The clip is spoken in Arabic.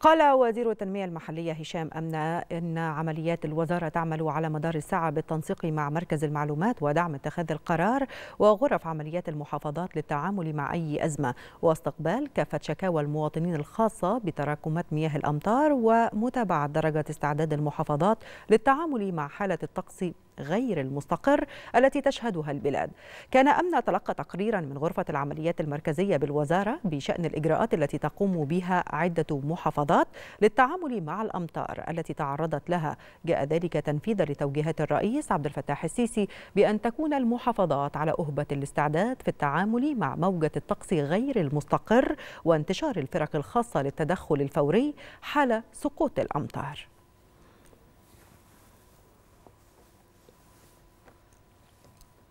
قال وزير التنمية المحلية هشام أمنة إن عمليات الوزارة تعمل على مدار الساعة بالتنسيق مع مركز المعلومات ودعم اتخاذ القرار وغرف عمليات المحافظات للتعامل مع أي أزمة واستقبال كافة شكاوى المواطنين الخاصة بتراكمات مياه الأمطار ومتابعة درجة استعداد المحافظات للتعامل مع حالة الطقس غير المستقر التي تشهدها البلاد كان أمنا تلقى تقريرا من غرفة العمليات المركزية بالوزارة بشأن الإجراءات التي تقوم بها عدة محافظات للتعامل مع الأمطار التي تعرضت لها جاء ذلك تنفيذا لتوجيهات الرئيس عبد الفتاح السيسي بأن تكون المحافظات على أهبة الاستعداد في التعامل مع موجة الطقس غير المستقر وانتشار الفرق الخاصة للتدخل الفوري حال سقوط الأمطار